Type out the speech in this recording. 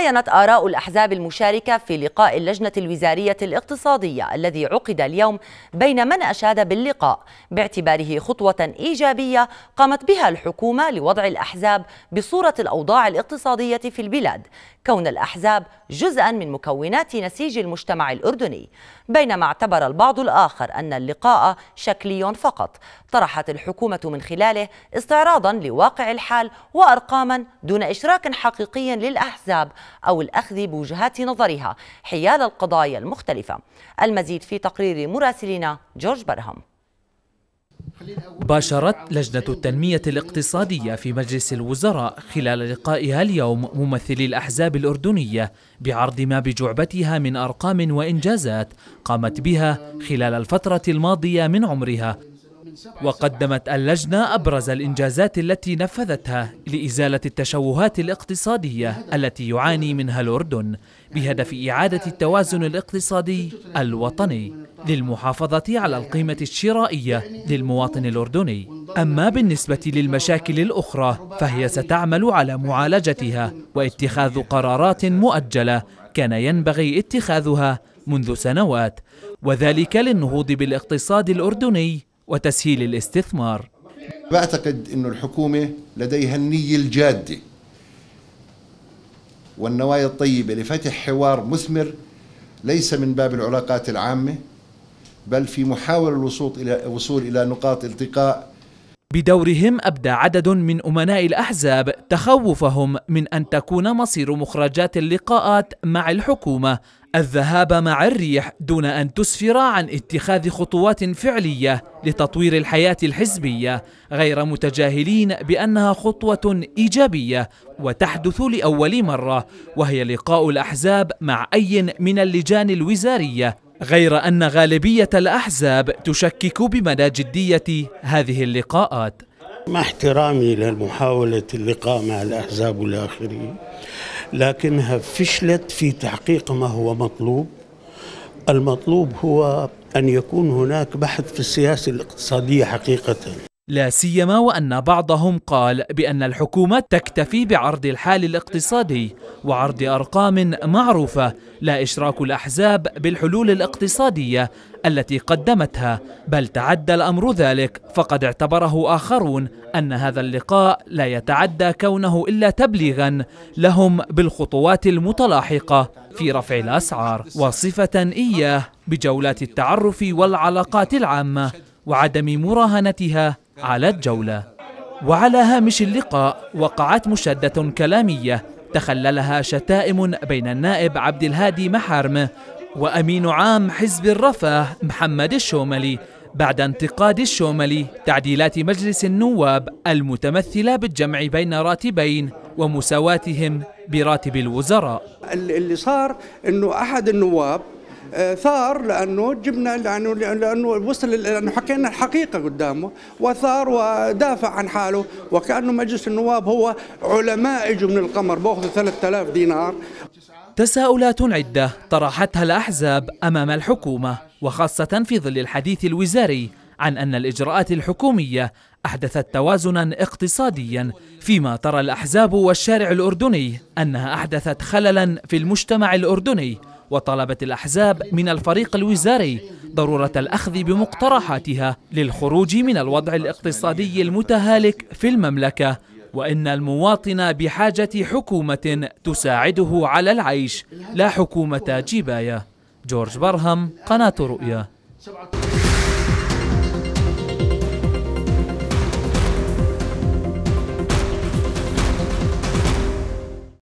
تباينت آراء الأحزاب المشاركة في لقاء اللجنة الوزارية الاقتصادية الذي عقد اليوم بين من أشاد باللقاء باعتباره خطوة إيجابية قامت بها الحكومة لوضع الأحزاب بصورة الأوضاع الاقتصادية في البلاد كون الأحزاب جزءا من مكونات نسيج المجتمع الأردني بينما اعتبر البعض الآخر أن اللقاء شكلي فقط طرحت الحكومة من خلاله استعراضا لواقع الحال وأرقاما دون إشراك حقيقي للأحزاب أو الأخذ بوجهات نظرها حيال القضايا المختلفة المزيد في تقرير مراسلنا جورج برهم باشرت لجنة التنمية الاقتصادية في مجلس الوزراء خلال لقائها اليوم ممثلي الأحزاب الأردنية بعرض ما بجعبتها من أرقام وإنجازات قامت بها خلال الفترة الماضية من عمرها وقدمت اللجنة أبرز الإنجازات التي نفذتها لإزالة التشوهات الاقتصادية التي يعاني منها الأردن بهدف إعادة التوازن الاقتصادي الوطني للمحافظة على القيمة الشرائية للمواطن الأردني أما بالنسبة للمشاكل الأخرى فهي ستعمل على معالجتها واتخاذ قرارات مؤجلة كان ينبغي اتخاذها منذ سنوات وذلك للنهوض بالاقتصاد الأردني وتسهيل الاستثمار بعتقد أن الحكومة لديها النية الجادة والنوايا الطيبة لفتح حوار مثمر ليس من باب العلاقات العامة بل في محاولة الوصول إلى وصول إلى نقاط التقاء بدورهم أبدى عدد من أمناء الأحزاب تخوفهم من أن تكون مصير مخرجات اللقاءات مع الحكومة الذهاب مع الريح دون أن تسفر عن اتخاذ خطوات فعلية لتطوير الحياة الحزبية غير متجاهلين بأنها خطوة إيجابية وتحدث لأول مرة وهي لقاء الأحزاب مع أي من اللجان الوزارية غير أن غالبية الأحزاب تشكك بمدى جدية هذه اللقاءات مع احترامي لمحاولة اللقاء مع الأحزاب والآخرين لكنها فشلت في تحقيق ما هو مطلوب المطلوب هو أن يكون هناك بحث في السياسة الاقتصادية حقيقة لا سيما وأن بعضهم قال بأن الحكومة تكتفي بعرض الحال الاقتصادي وعرض أرقام معروفة لا إشراك الأحزاب بالحلول الاقتصادية التي قدمتها بل تعدى الأمر ذلك فقد اعتبره آخرون أن هذا اللقاء لا يتعدى كونه إلا تبليغا لهم بالخطوات المتلاحقة في رفع الأسعار وصفة إياه بجولات التعرف والعلاقات العامة وعدم مراهنتها على الجولة وعلى هامش اللقاء وقعت مشادة كلامية تخللها شتائم بين النائب عبد الهادي محارمه وأمين عام حزب الرفاه محمد الشوملي بعد انتقاد الشوملي تعديلات مجلس النواب المتمثلة بالجمع بين راتبين ومساواتهم براتب الوزراء اللي صار أنه أحد النواب آه، ثار لانه جبنا لانه لانه وصل لانه حكينا الحقيقه قدامه وثار ودافع عن حاله وكانه مجلس النواب هو علماء اجوا من القمر باخذوا 3000 دينار تساؤلات عدة طرحتها الأحزاب أمام الحكومة وخاصة في ظل الحديث الوزاري عن أن الإجراءات الحكومية أحدثت توازنا اقتصاديا فيما ترى الأحزاب والشارع الأردني أنها أحدثت خللا في المجتمع الأردني وطلبت الأحزاب من الفريق الوزاري ضرورة الأخذ بمقترحاتها للخروج من الوضع الاقتصادي المتهالك في المملكة وإن المواطن بحاجة حكومة تساعده على العيش لا حكومة جباية جورج برهم قناة رؤيا